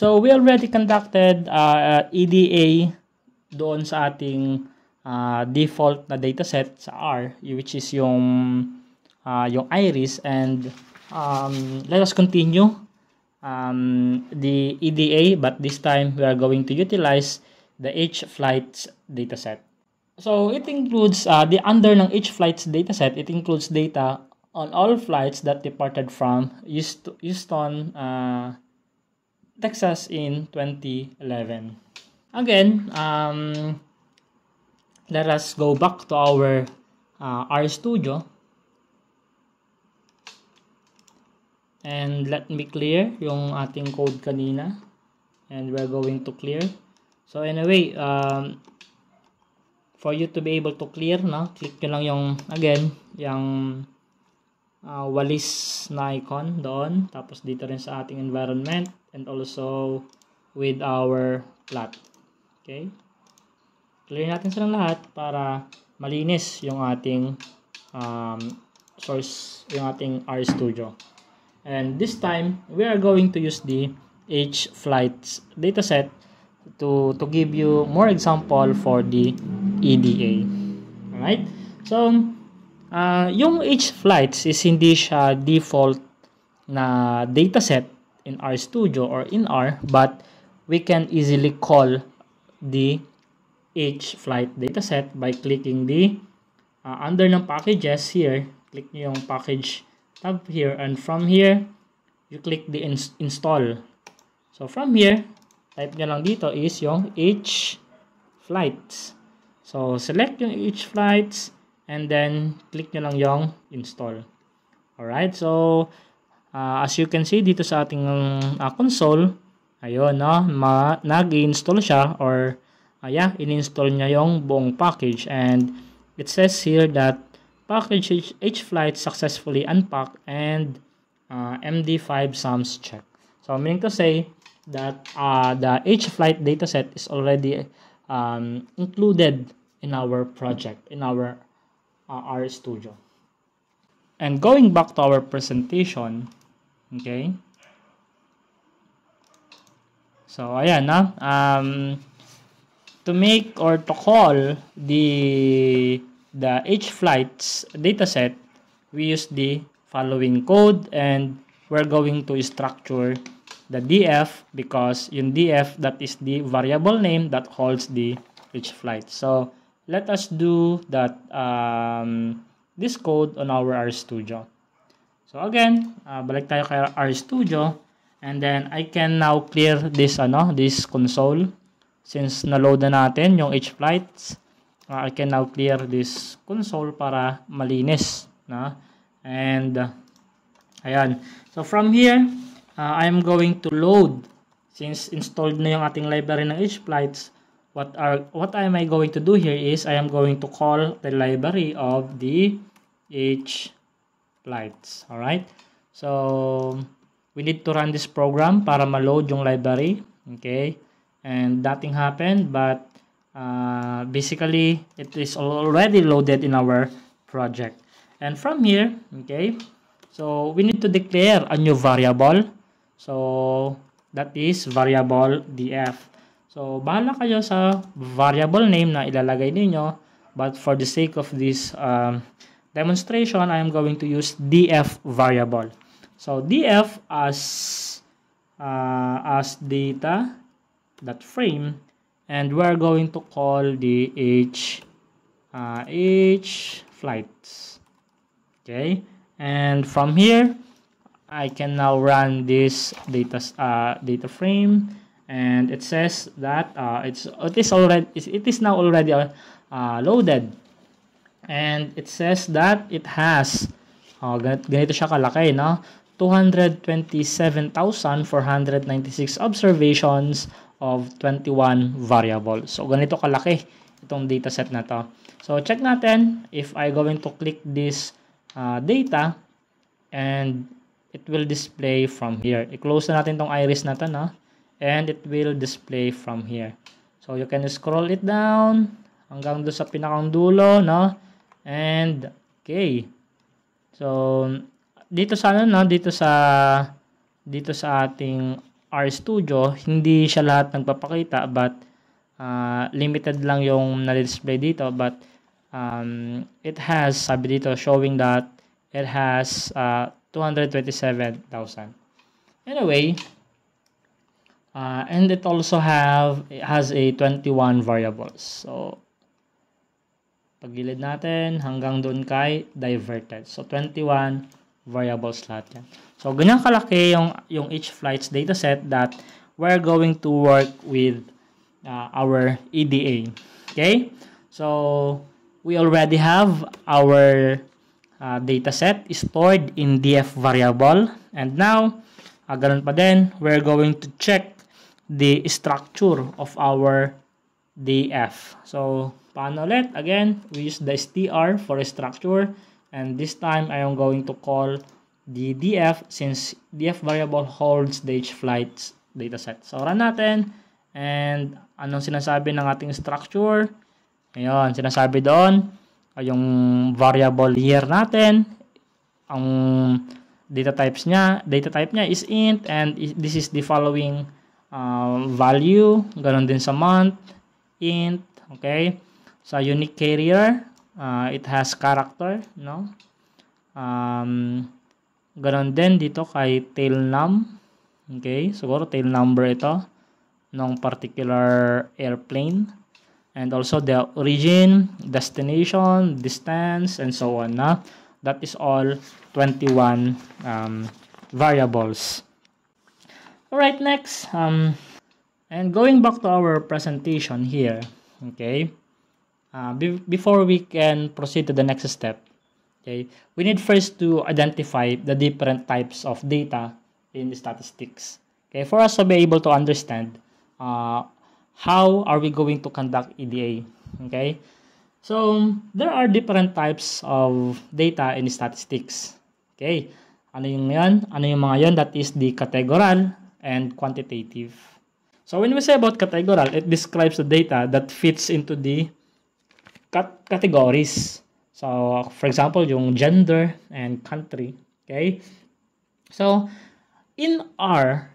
So, we already conducted uh, uh EDA doon sa ating uh, default na dataset sa R, which is yung, uh, yung iris. And um, let us continue um, the EDA, but this time we are going to utilize the H-Flights dataset. So, it includes uh, the under ng H-Flights dataset, it includes data on all flights that departed from Houston, uh, Texas in 2011. Again, um, let us go back to our uh, Studio. and let me clear yung ating code kanina and we're going to clear. So anyway, um, for you to be able to clear, no, click nyo lang yung, again, yung uh, walis na icon doon. Tapos dito rin sa ating environment and also with our plot. Okay? Clear natin silang lahat para malinis yung ating um, source, yung ating RStudio. And this time, we are going to use the H-Flights dataset to, to give you more example for the EDA. Alright? So, uh, yung H-Flights is hindi siya default na dataset in R Studio or in R, but we can easily call the H flight dataset by clicking the uh, under ng packages here, click nyo yung package tab here and from here, you click the ins install. So from here, type nyo lang dito is yung H flights. So select yung H flights and then click nyo lang yung install. All right, so Uh, as you can see dito sa ating uh, console, ayun, no, nag-install siya or ayan, uh, in-install niya yung buong package and it says here that package each flight successfully unpacked and uh, ah, MD5 sums check. So, meaning to say that uh, the each flight dataset is already um, included in our project, in our uh, studio And going back to our presentation, Okay? So, ayan na. Um, to make or to call the the H flights dataset, we use the following code and we're going to structure the df because in df that is the variable name that holds the each flight so let us do that um, this code on our RStudio So again, uh, balik tayo kay RStudio and then I can now clear this ano, this console since na-load na natin yung H-Flights. Uh, ah, I can now clear this console para malinis na. And uh, ayan. So from here, uh, ah, I'm going to load since installed na yung ating library ng H-Flights what are what am I going to do here is I am going to call the library of the H flights. Alright? So, we need to run this program para ma-load yung library. Okay? And nothing happened but uh, basically, it is already loaded in our project. And from here, okay, so we need to declare a new variable. So, that is variable df. So, bahala kayo sa variable name na ilalagay ninyo. But for the sake of this um, demonstration, I am going to use df variable. So df as uh, as data that frame, and we're going to call the h uh, h flights. Okay, and from here, I can now run this data uh, data frame, and it says that uh, it's it is already it is now already uh, loaded. And it says that it has, oh, ganito, siya kalaki, no? 227,496 observations of 21 variables. So, ganito kalaki itong dataset na to. So, check natin if I going to click this uh, data and it will display from here. I-close na natin tong iris na to, no? And it will display from here. So, you can scroll it down hanggang doon sa pinakang dulo, no? And, okay. So, dito sa ano, no? dito sa, dito sa ating R Studio hindi siya lahat nagpapakita but uh, limited lang yung na-display dito but um, it has, sabi dito, showing that it has uh, ah, 227,000. Anyway, uh, and it also have it has a 21 variables. So Pagilid natin hanggang doon kay diverted. So, 21 variable slot yan. So, ganyan kalaki yung, yung each flight's dataset that we're going to work with uh, our EDA. Okay? So, we already have our uh, dataset stored in df variable. And now, uh, ganun pa din, we're going to check the structure of our df. So, Paano ulit? Again, we use the str for a structure. And this time, I am going to call the df since df variable holds the each flight dataset. So, run natin. And anong sinasabi ng ating structure? Ayun, sinasabi doon ah, yung variable year natin. Ang data types niya, data type niya is int and this is the following uh, value. Ganon din sa month, int, okay? So, unique carrier, uh, it has character, no? Um, ganun din dito kay tail num. Okay, siguro tail number ito ng particular airplane. And also the origin, destination, distance, and so on na. That is all 21 um, variables. right next. Um, and going back to our presentation here. Okay uh, be before we can proceed to the next step, okay, we need first to identify the different types of data in statistics. Okay, for us to be able to understand uh, how are we going to conduct EDA. Okay, so there are different types of data in statistics. Okay, ano yung yan? Ano yung mga yan? That is the categorical and quantitative. So when we say about categorical, it describes the data that fits into the cat- categories. So, for example, yung gender and country. Okay? So, in R,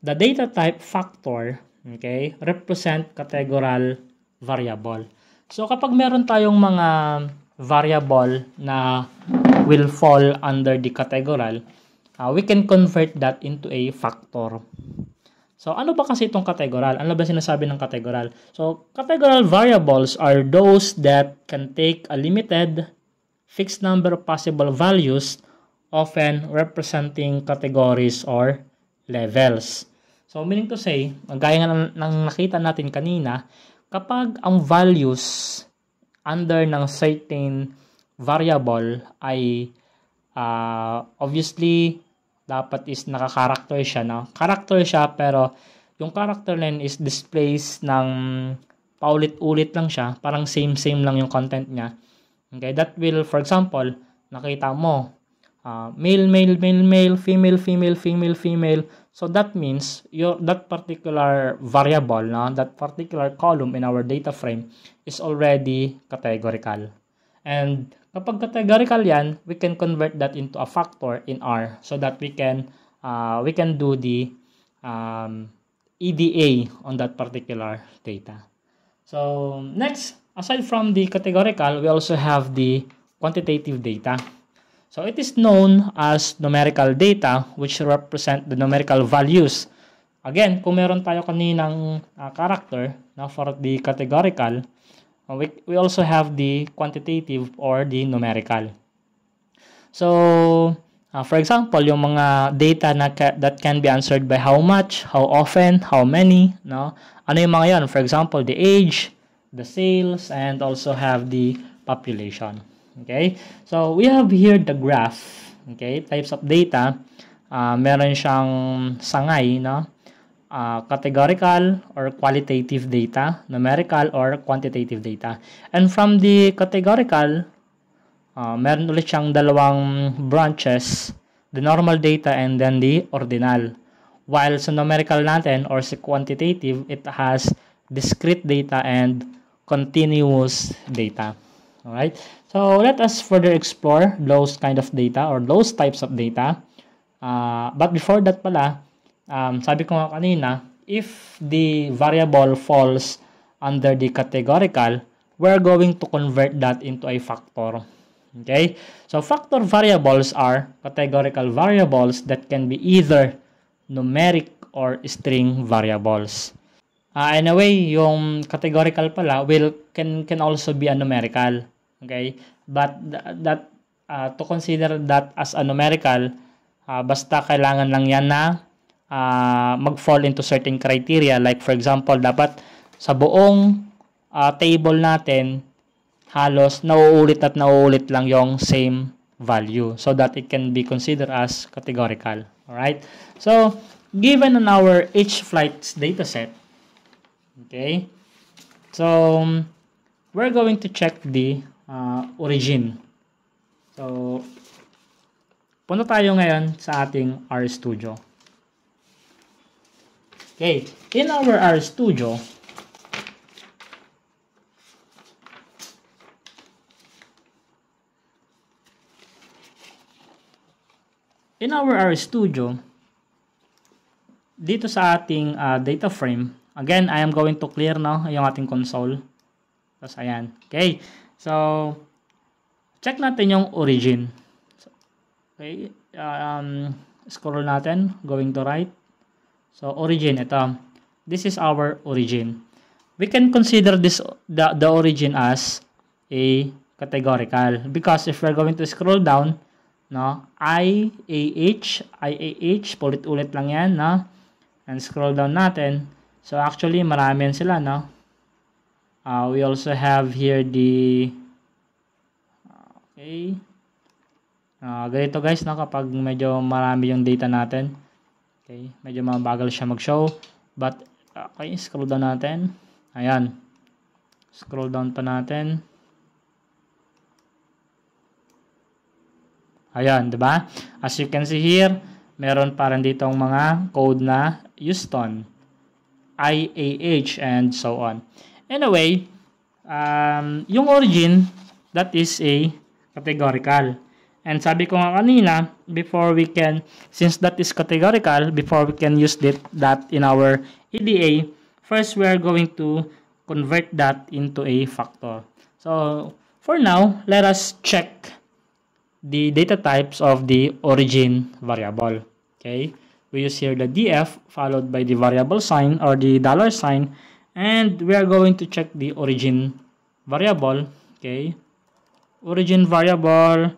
the data type factor, okay, represent categorical variable. So, kapag meron tayong mga variable na will fall under the categorical, uh, we can convert that into a factor. So, ano ba kasi itong categorical? Ano ba sinasabi ng categorical? So, categorical variables are those that can take a limited fixed number of possible values often representing categories or levels. So, meaning to say, gaya nga ng, nakita natin kanina, kapag ang values under ng certain variable ay uh, obviously dapat is nakakarakter siya no? Character siya pero yung character line is displays ng paulit-ulit lang siya parang same-same lang yung content niya okay that will for example nakita mo uh, male male male male female female female female so that means your that particular variable no? that particular column in our data frame is already categorical and Kapag categorical yan, we can convert that into a factor in R so that we can uh, we can do the um, EDA on that particular data. So next, aside from the categorical, we also have the quantitative data. So it is known as numerical data which represent the numerical values. Again, kung meron tayo kaninang uh, character na for the categorical, Uh, we, we also have the quantitative or the numerical. So, uh, for example, yung mga data na ca that can be answered by how much, how often, how many, no? Ano yung mga yan? For example, the age, the sales, and also have the population. Okay? So, we have here the graph. Okay? Types of data. Uh, meron siyang sangay, no? uh, categorical or qualitative data, numerical or quantitative data. And from the categorical, uh, meron ulit siyang dalawang branches, the normal data and then the ordinal. While sa numerical natin or sa quantitative, it has discrete data and continuous data. Alright, so let us further explore those kind of data or those types of data. Uh, but before that pala, um, sabi ko nga kanina, if the variable falls under the categorical, we're going to convert that into a factor. Okay? So factor variables are categorical variables that can be either numeric or string variables. Uh, ah, in a way, yung categorical pala will can can also be a numerical. Okay? But th that uh, to consider that as a numerical, uh, basta kailangan lang yan na uh, mag-fall into certain criteria. Like for example, dapat sa buong uh, table natin, halos nauulit at nauulit lang yung same value so that it can be considered as categorical. Alright? So, given on our each flight's dataset, okay, so um, we're going to check the uh, origin. So, punta tayo ngayon sa ating RStudio. Okay, in our R studio, in our R studio, dito sa ating uh, data frame, again, I am going to clear no, yung ating console. Tapos, ayan. Okay, so, check natin yung origin. Okay, um, scroll natin, going to right. So origin ito. This is our origin. We can consider this the, the origin as a categorical because if we're going to scroll down, no, I A H I A H paulit-ulit lang 'yan, no? And scroll down natin. So actually marami yan sila, no? Uh, we also have here the uh, okay. Uh, ganito guys, no, kapag medyo marami yung data natin. Okay, medyo mabagal siya mag-show. But, ah, okay, scroll down natin. Ayan. Scroll down pa natin. Ayan, di ba? As you can see here, meron pa rin ditong mga code na Houston, IAH, and so on. Anyway, um, yung origin, that is a categorical. And sabi ko nga kanina, before we can, since that is categorical, before we can use that, that in our EDA, first we are going to convert that into a factor. So, for now, let us check the data types of the origin variable. Okay, we use here the df followed by the variable sign or the dollar sign and we are going to check the origin variable. Okay, origin variable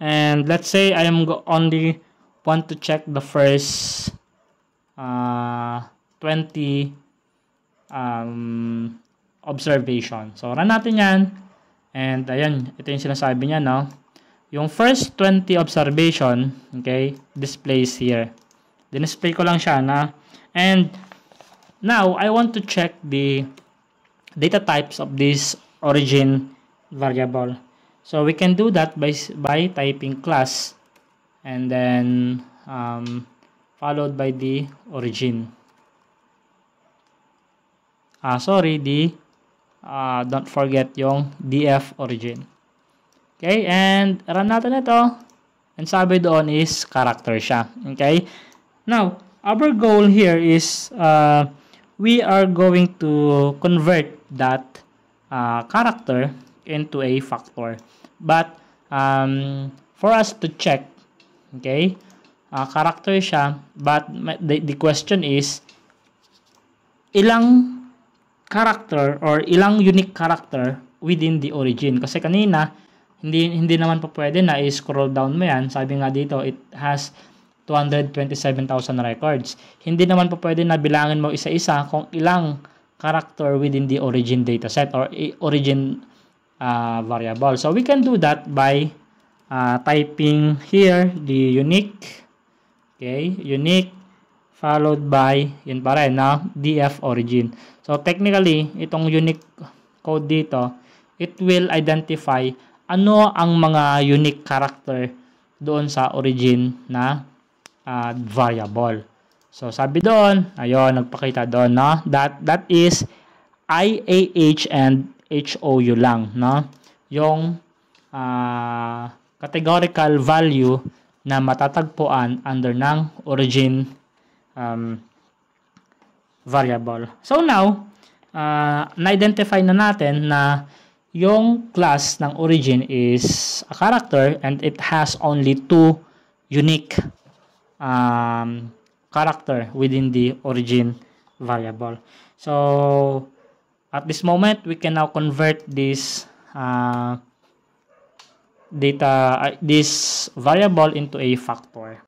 and let's say I am only want to check the first uh, 20 um, observation. So, run natin yan. And, ayan, ito yung sinasabi niya, no? Yung first 20 observation, okay, displays here. Dinisplay ko lang siya na. And, now, I want to check the data types of this origin variable. So we can do that by, by typing class and then um, followed by the origin. Ah, sorry, the uh, don't forget yung df origin. Okay, and run natin ito. And sabi doon is character siya. Okay? Now, our goal here is uh, we are going to convert that uh, character into a factor. But, um, for us to check, okay, uh, character siya, but the, the question is, ilang character or ilang unique character within the origin. Kasi kanina, hindi, hindi naman pa pwede na i-scroll down mo yan. Sabi nga dito, it has 227,000 records. Hindi naman pa pwede na bilangin mo isa-isa kung ilang character within the origin dataset or origin uh, variable. So we can do that by uh, typing here the unique, okay, unique followed by, yun pa rin, na df origin. So technically, itong unique code dito, it will identify ano ang mga unique character doon sa origin na uh, variable. So sabi doon, ayun, nagpakita doon no? that, that is IAH and HOU lang, no? Yung uh, categorical value na matatagpuan under ng origin um, variable. So now, uh, na-identify na natin na yung class ng origin is a character and it has only two unique um, character within the origin variable. So, At this moment, we can now convert this uh, data, uh, this variable into a factor.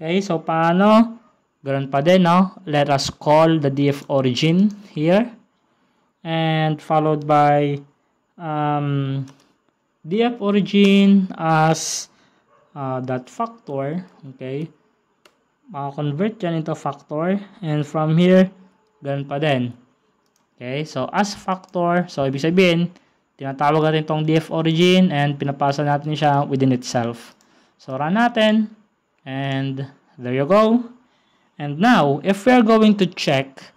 Okay, so paano? Ganun pa din, no? Let us call the df origin here. And followed by um, df origin as uh, that factor. Okay. Maka-convert yan into factor. And from here, ganun pa din. Okay, so as factor, so ibig sabihin, tinatawag natin itong df origin and pinapasa natin siya within itself. So run natin and there you go. And now, if we are going to check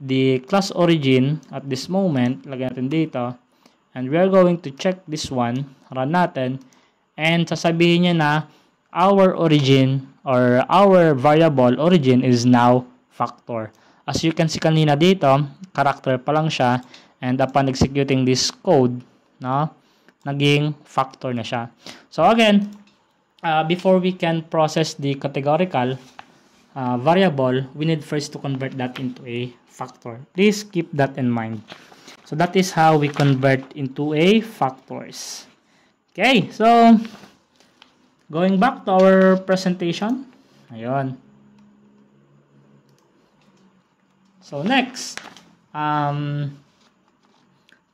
the class origin at this moment, lagyan natin dito, and we are going to check this one, run natin, and sasabihin niya na our origin or our variable origin is now factor. As you can see kanina dito, character pa lang siya. And upon executing this code, no, naging factor na siya. So again, uh, before we can process the categorical uh, variable, we need first to convert that into a factor. Please keep that in mind. So that is how we convert into a factors. Okay, so going back to our presentation. Ayun. So next, um,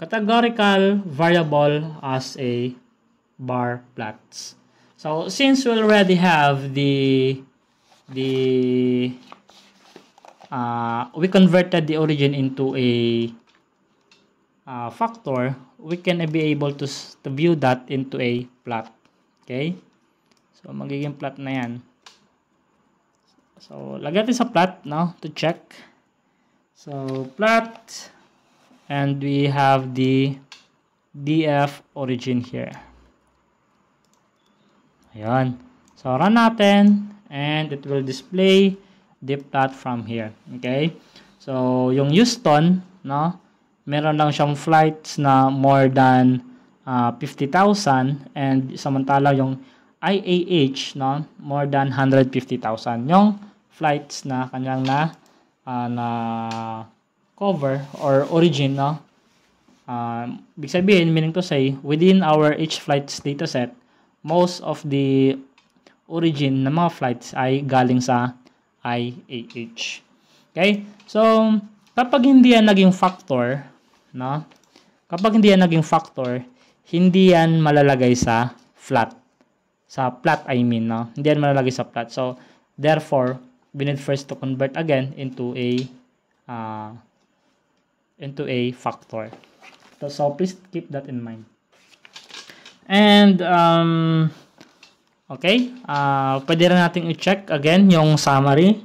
categorical variable as a bar plots. So since we already have the the uh, we converted the origin into a uh, factor, we can be able to, to view that into a plot. Okay? So magiging plot na 'yan. So lagay natin sa plot no to check. So plot and we have the df origin here. Ayan. So run natin and it will display the plot from here. Okay? So yung Houston, no? Meron lang siyang flights na more than uh, ah, 50,000 and samantala yung IAH, no? More than 150,000 yung flights na kanyang na uh, na cover or origin no uh, ah, big sabihin meaning to say within our each flights dataset most of the origin ng mga flights ay galing sa IAH okay so kapag hindi yan naging factor no kapag hindi yan naging factor hindi yan malalagay sa flat sa plot I mean no hindi yan malalagay sa plot so therefore we need first to convert again into a uh, into a factor so, so please keep that in mind and um, okay uh, pwede rin natin i-check again yung summary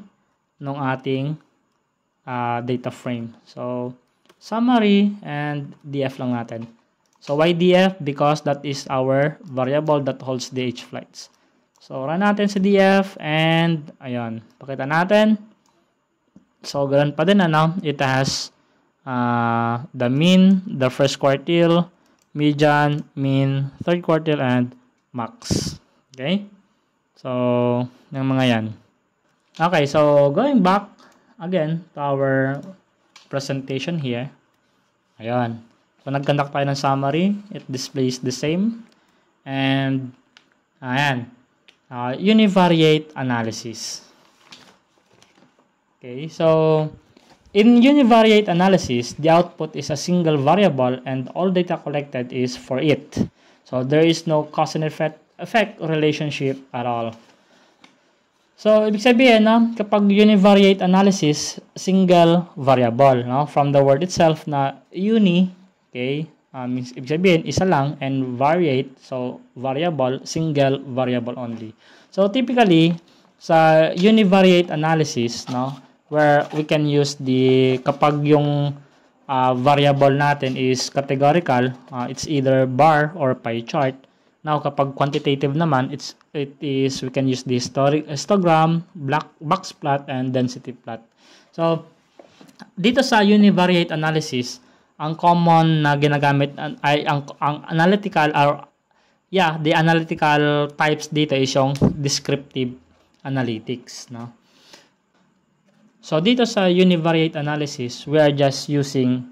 ng ating uh, data frame so summary and df lang natin so why df because that is our variable that holds the h flights So, run natin sa df and ayun, pakita natin. So, ganoon pa din ano, it has uh, the mean, the first quartile, median, mean, third quartile, and max. Okay? So, yung mga yan. Okay, so going back again to our presentation here. Ayun. So, nag-conduct tayo ng summary. It displays the same. And, ayan uh, univariate analysis. Okay, so in univariate analysis, the output is a single variable and all data collected is for it. So there is no cause and effect, effect relationship at all. So, ibig sabihin, no, ah, kapag univariate analysis, single variable, no? From the word itself na uni, okay, um, means, ibig sabihin, isa lang, and variate, so variable, single variable only. So, typically, sa univariate analysis, no, where we can use the, kapag yung uh, variable natin is categorical, uh, it's either bar or pie chart. Now, kapag quantitative naman, it's, it is, we can use the historic, histogram, black, box plot, and density plot. So, dito sa univariate analysis, ang common na ginagamit uh, ay ang, ang analytical or uh, yeah, the analytical types dito is yung descriptive analytics, no? So dito sa univariate analysis, we are just using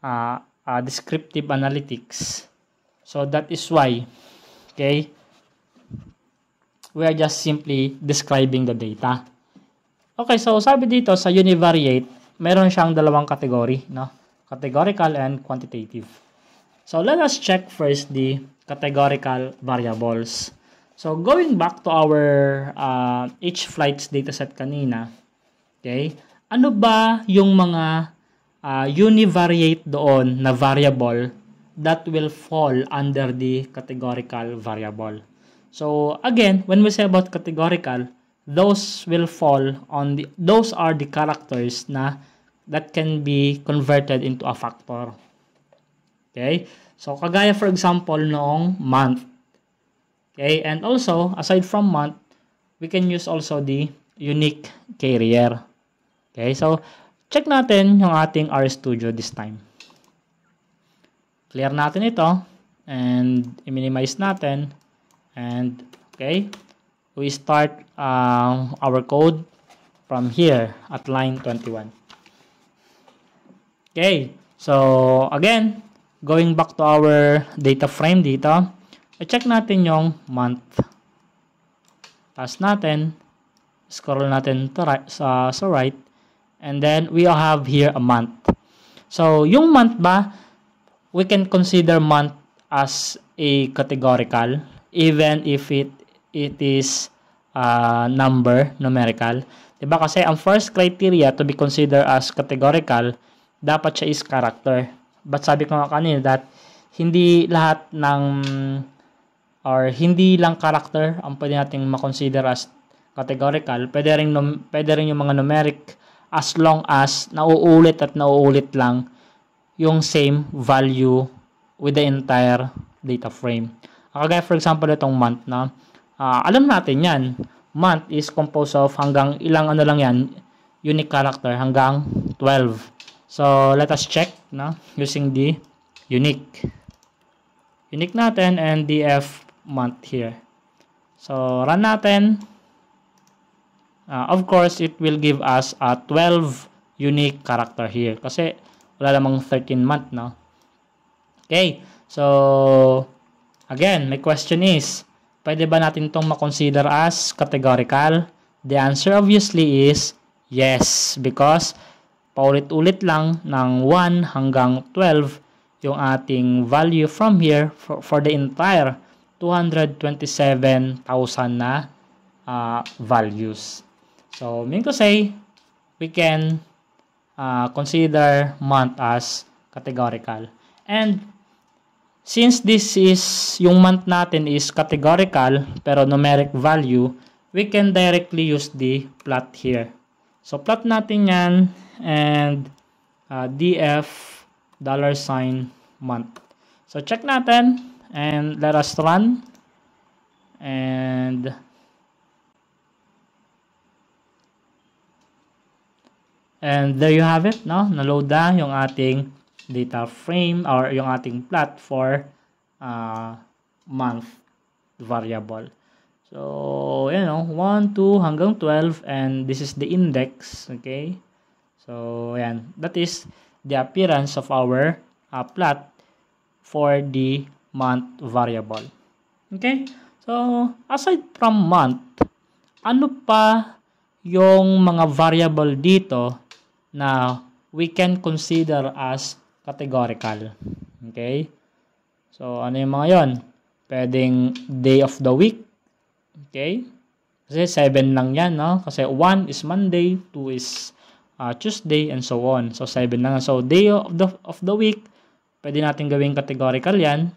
uh, uh, descriptive analytics. So that is why, okay, we are just simply describing the data. Okay, so sabi dito sa univariate, meron siyang dalawang kategory, no? categorical and quantitative. So let us check first the categorical variables. So going back to our uh, each flight's dataset kanina, okay? Ano ba yung mga uh, univariate doon na variable that will fall under the categorical variable? So again, when we say about categorical, those will fall on the those are the characters na that can be converted into a factor. Okay? So, kagaya for example, noong month. Okay? And also, aside from month, we can use also the unique carrier. Okay? So, check natin yung ating RStudio this time. Clear natin ito. And, minimize natin. And, okay? We start uh, our code from here at line 21. Okay, so again, going back to our data frame dito, i-check natin yung month. Tapos natin, scroll natin to right, sa, sa right, and then we have here a month. So, yung month ba, we can consider month as a categorical, even if it, it is uh, number, numerical. Diba? Kasi ang first criteria to be considered as categorical dapat siya is character. But sabi ko nga kanina that hindi lahat ng or hindi lang character ang pwede nating makonsider as categorical. Pwede rin, num, pwede rin yung mga numeric as long as nauulit at nauulit lang yung same value with the entire data frame. Kagaya for example itong month na uh, alam natin yan month is composed of hanggang ilang ano lang yan unique character hanggang 12. So, let us check no? using the unique. Unique natin and df month here. So, run natin. Uh, of course, it will give us a 12 unique character here. Kasi, wala lamang 13 month, no? Okay. So, again, my question is, pwede ba natin itong makonsider as categorical? The answer obviously is yes. Because, paulit-ulit lang ng 1 hanggang 12 yung ating value from here for, for the entire 227,000 na uh, values. So, mean to say, we can uh, consider month as categorical. And since this is, yung month natin is categorical pero numeric value, we can directly use the plot here. So, plot natin yan and uh, df dollar sign month. So check natin and let us run and and there you have it no naload na yung ating data frame or yung ating plot for uh, month variable so you know 1 2 hanggang 12 and this is the index okay So, ayan. That is the appearance of our uh, plot for the month variable. Okay? So, aside from month, ano pa yung mga variable dito na we can consider as categorical? Okay? So, ano yung mga yon? Pwedeng day of the week. Okay? Kasi 7 lang yan, no? Kasi 1 is Monday, 2 is uh, Tuesday, and so on. So, 7 lang. So, day of the, of the week, pwede natin gawing categorical yan.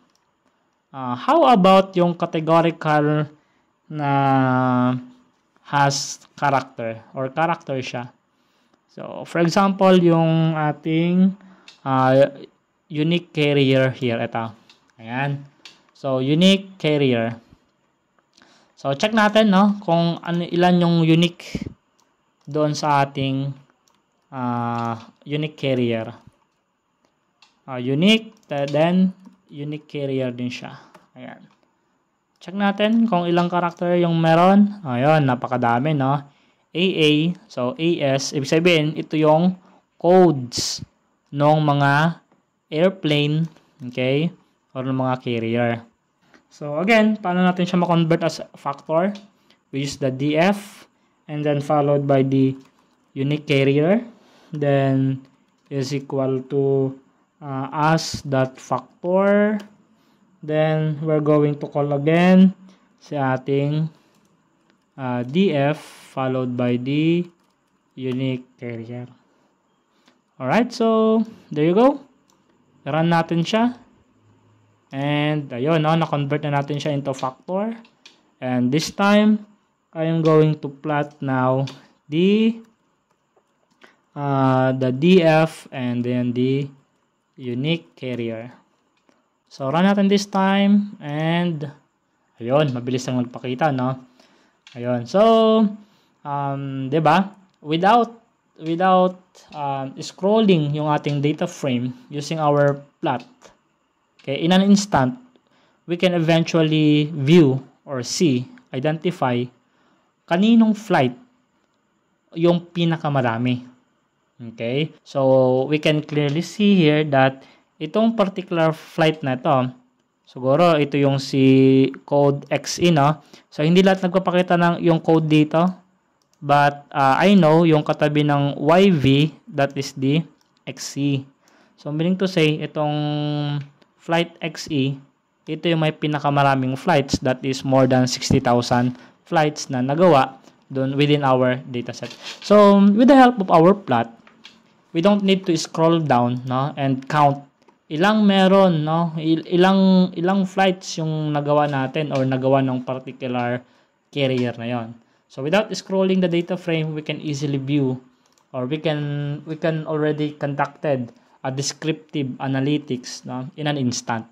Uh, how about yung categorical na has character or character siya? So, for example, yung ating uh, unique carrier here. Ito. Ayan. So, unique carrier. So, check natin no, kung ano, ilan yung unique doon sa ating uh, unique carrier. Uh, unique, then unique carrier din siya. Ayan. Check natin kung ilang character yung meron. Ayun, napakadami, no? AA, so AS, ibig sabihin, ito yung codes ng mga airplane, okay, or ng mga carrier. So, again, paano natin siya makonvert as factor? We use the DF and then followed by the unique carrier then is equal to uh, as dot factor then we're going to call again si ating uh, df followed by the unique carrier alright so there you go run natin siya and ayun no, na-convert na natin siya into factor and this time I am going to plot now the uh, the df and then the unique carrier. So, run natin this time and ayun, mabilis lang magpakita, no? Ayun. So, um, 'di ba? Without without um, scrolling yung ating data frame using our plot. Okay, in an instant, we can eventually view or see, identify kaninong flight yung pinakamarami. Okay? So, we can clearly see here that itong particular flight na ito, siguro ito yung si code XE, no? So, hindi lahat nagpapakita ng yung code dito. But, uh, I know yung katabi ng YV, that is the XE. So, meaning to say, itong flight XE, ito yung may pinakamaraming flights, that is more than 60,000 flights na nagawa doon within our dataset. So, with the help of our plot, we don't need to scroll down no and count ilang meron no ilang ilang flights yung nagawa natin or nagawa ng particular carrier na yon so without scrolling the data frame we can easily view or we can we can already conducted a descriptive analytics no in an instant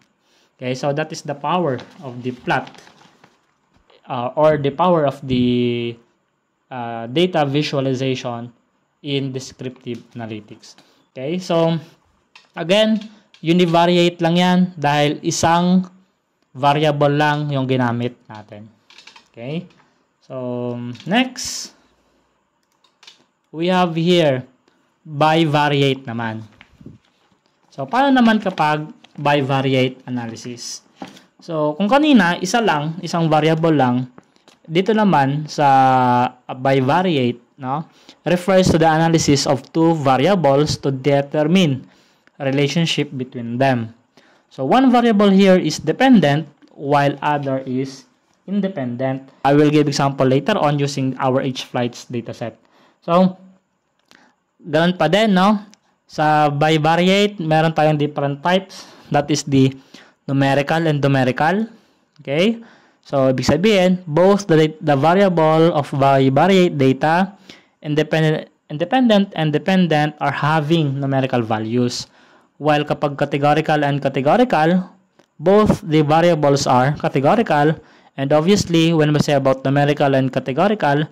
okay so that is the power of the plot uh, or the power of the uh, data visualization in descriptive analytics. Okay, so again, univariate lang yan dahil isang variable lang yung ginamit natin. Okay, so next, we have here bivariate naman. So, paano naman kapag bivariate analysis? So, kung kanina, isa lang, isang variable lang, dito naman sa bivariate, no? refers to the analysis of two variables to determine relationship between them. So one variable here is dependent while other is independent. I will give example later on using our H-Flights dataset. So, ganun pa din, no? Sa bivariate, meron tayong different types. That is the numerical and numerical. Okay? So, ibig sabihin, both the, the variable of bivariate data independent, independent and dependent are having numerical values. While kapag categorical and categorical, both the variables are categorical and obviously when we say about numerical and categorical,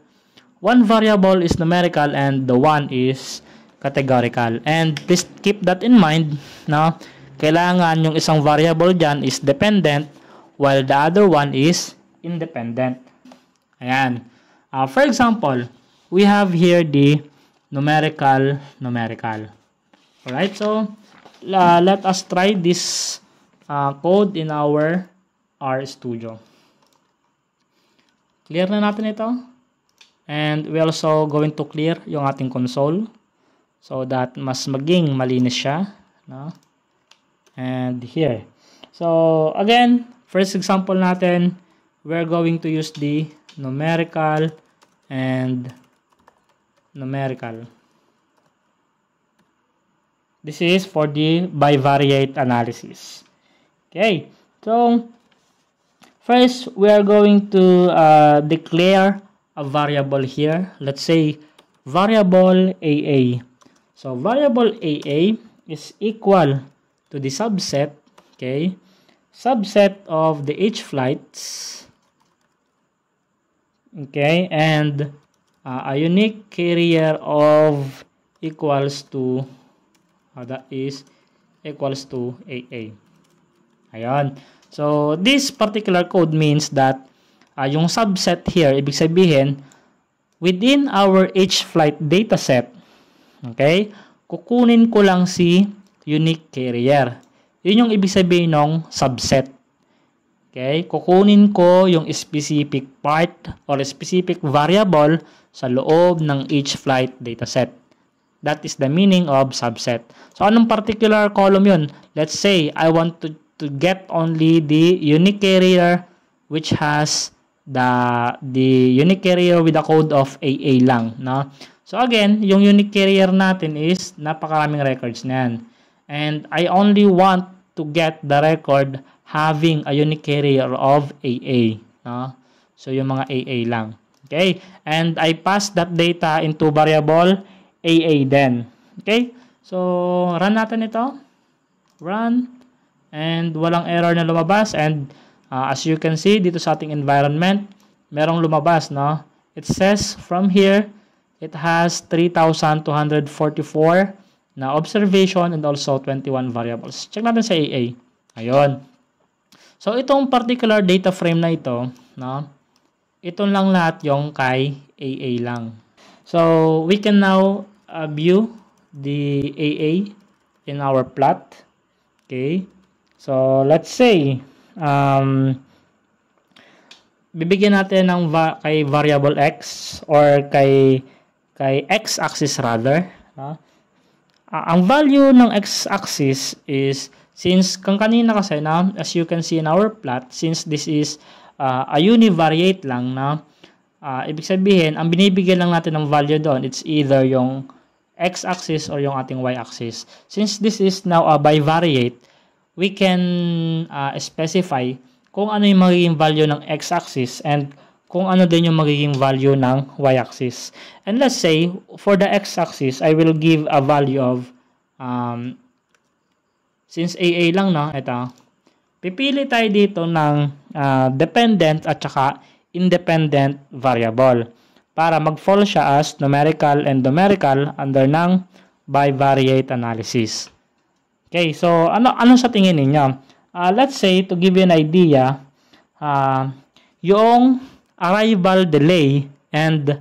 one variable is numerical and the one is categorical. And please keep that in mind na kailangan yung isang variable dyan is dependent while the other one is independent. Ayan. Uh, for example, we have here the numerical numerical alright so uh, let us try this uh, code in our R Studio clear na natin ito and we also going to clear yung ating console so that mas maging malinis siya no? and here so again first example natin we're going to use the numerical and numerical. This is for the bivariate analysis. Okay, so first we are going to uh, declare a variable here. Let's say variable AA. So variable AA is equal to the subset, okay, subset of the H flights, okay, and uh, a unique carrier of equals to uh, that is equals to AA. Ayan. So, this particular code means that uh, yung subset here, ibig sabihin, within our each flight dataset, okay, kukunin ko lang si unique carrier. Yun yung ibig sabihin ng subset. Okay? Kukunin ko yung specific part or specific variable sa loob ng each flight dataset. That is the meaning of subset. So, anong particular column yun? Let's say, I want to, to get only the unique carrier which has the, the unique carrier with a code of AA lang. No? So, again, yung unique carrier natin is napakaraming records na yan. And I only want to get the record having a unique carrier of AA. No? So, yung mga AA lang. Okay? And I pass that data into variable AA then. Okay? So, run natin ito. Run. And walang error na lumabas. And uh, as you can see, dito sa ating environment, merong lumabas, no? It says from here, it has 3,244 na observation and also 21 variables. Check natin sa AA. Ayun. So itong particular data frame na ito, no? Ito lang lahat yung kay AA lang. So we can now uh, view the AA in our plot. Okay? So let's say um bibigyan natin ng va kay variable x or kay kay x axis rather, no? Uh, ang value ng x axis is Since kung kanina kasi na, as you can see in our plot, since this is uh, a univariate lang na, uh, ibig sabihin, ang binibigyan lang natin ng value doon, it's either yung x-axis or yung ating y-axis. Since this is now a bivariate, we can uh, specify kung ano yung magiging value ng x-axis and kung ano din yung magiging value ng y-axis. And let's say, for the x-axis, I will give a value of um, Since AA lang, no? Ito. Pipili tayo dito ng uh, dependent at saka independent variable para mag-fall siya as numerical and numerical under ng bivariate analysis. Okay, so ano ano sa tingin niyo? Uh, ah, let's say to give you an idea, uh, yung arrival delay and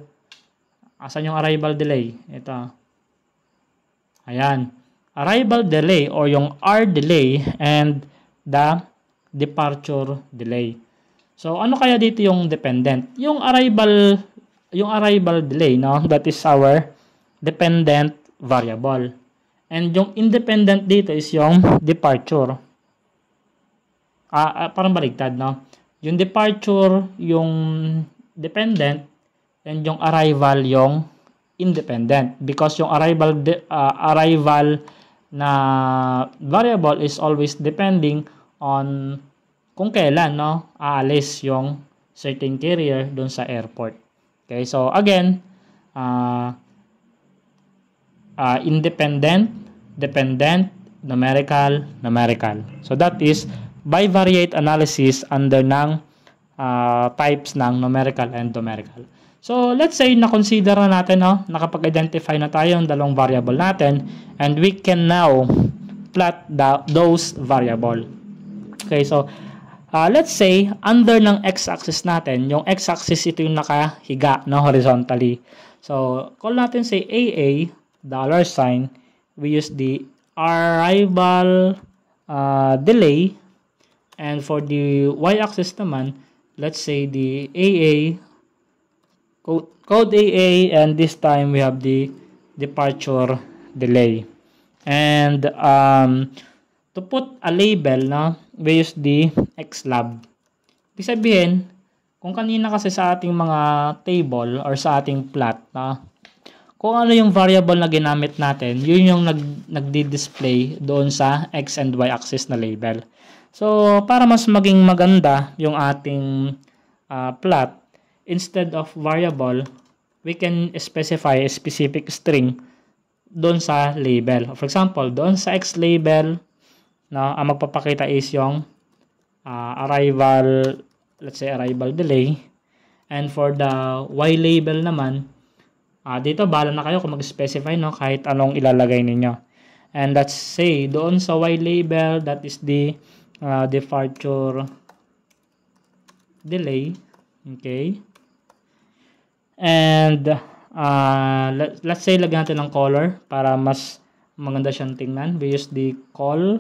asan yung arrival delay? Ito. Ayan arrival delay or yung R delay and the departure delay. So ano kaya dito yung dependent? Yung arrival yung arrival delay no that is our dependent variable. And yung independent dito is yung departure. Ah, ah parang baligtad no. Yung departure yung dependent and yung arrival yung independent because yung arrival de, uh, arrival na variable is always depending on kung kailan no aalis yung certain carrier doon sa airport. Okay, so again, uh, uh, independent, dependent, numerical, numerical. So that is bivariate analysis under ng uh, types ng numerical and numerical. So, let's say na-consider na natin, no? nakapag-identify na tayo ng dalawang variable natin and we can now plot the, those variable. Okay, so uh, let's say under ng x-axis natin, yung x-axis ito yung nakahiga no, horizontally. So, call natin say AA, dollar sign, we use the arrival uh, delay and for the y-axis naman, let's say the AA code, code AA and this time we have the departure delay and um, to put a label na we use the xlab ibig sabihin kung kanina kasi sa ating mga table or sa ating plot na kung ano yung variable na ginamit natin yun yung nag, nagdi-display doon sa x and y axis na label so para mas maging maganda yung ating uh, plot instead of variable, we can specify a specific string doon sa label. For example, doon sa X label, na ang magpapakita is yung uh, arrival, let's say arrival delay. And for the Y label naman, uh, dito bala na kayo kung mag-specify no, kahit anong ilalagay ninyo. And let's say, doon sa Y label, that is the uh, departure delay. Okay. And uh, let, let's say lagyan natin ng color para mas maganda siyang tingnan. We use the call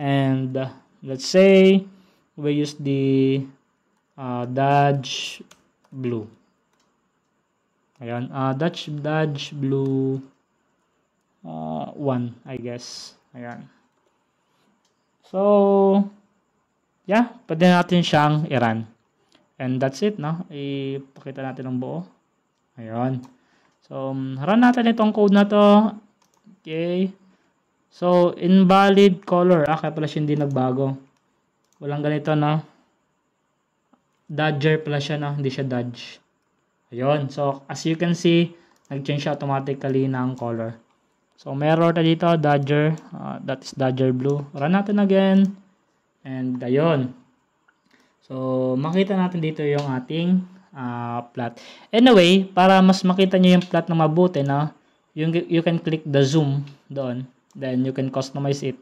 and uh, let's say we use the uh, Dodge Blue. Ayan, uh, Dutch Dodge Blue uh, 1, I guess. Ayan. So, yeah, pwede natin siyang i-run. And that's it, no? Ipakita natin ang buo. Ayan. So, um, run natin itong code na to. Okay. So, invalid color. Ah, kaya pala siya hindi nagbago. Walang ganito, no? Dodger pala siya, no? Hindi siya dodge. Ayun. So, as you can see, nag-change siya automatically ng color. So, may error tayo dito. Dodger. Uh, that is Dodger blue. Run natin again. And, ayun. So, makita natin dito yung ating uh, plot. Anyway, para mas makita nyo yung plot na mabuti, no? Yung, you can click the zoom doon. Then, you can customize it.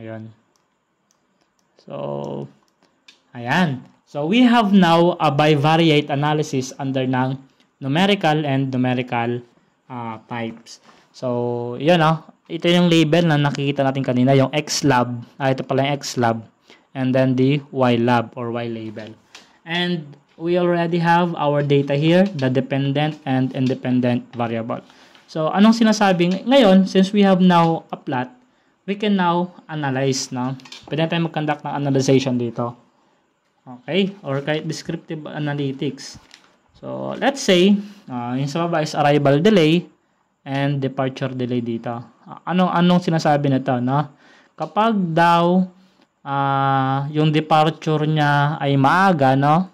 Ayan. So, ayan. So, we have now a bivariate analysis under ng numerical and numerical uh, types. So, yun no? Ito yung label na nakikita natin kanina, yung X-lab. Ah, ito pala yung X-lab. And then the Y-lab or Y-label. And we already have our data here, the dependent and independent variable. So, anong sinasabi? Ngayon, since we have now a plot, we can now analyze. No? Pwede tayo mag-conduct ng analyzation dito. Okay? Or kahit descriptive analytics. So, let's say, uh, yung sa baba is arrival delay and departure delay dito. Uh, anong, anong sinasabi na ito? No? Kapag daw uh, yung departure niya ay maaga, no?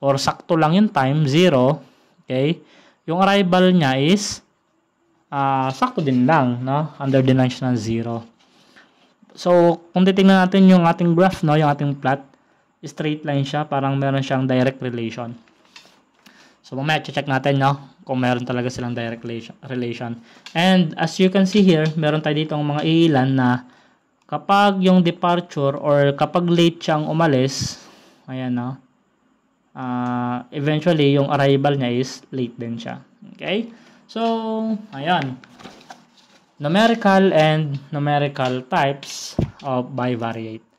or sakto lang yung time, 0. Okay? Yung arrival niya is uh, sakto din lang, no? Under din lang siya ng 0. So, kung titingnan natin yung ating graph, no? Yung ating plot, straight line siya. Parang meron siyang direct relation. So, mamaya check natin, no? Kung meron talaga silang direct relation. And, as you can see here, meron tayo dito ang mga ilan na kapag yung departure or kapag late siyang umalis, ayan, no? uh, eventually yung arrival niya is late din siya. Okay? So, ayan. Numerical and numerical types of bivariate.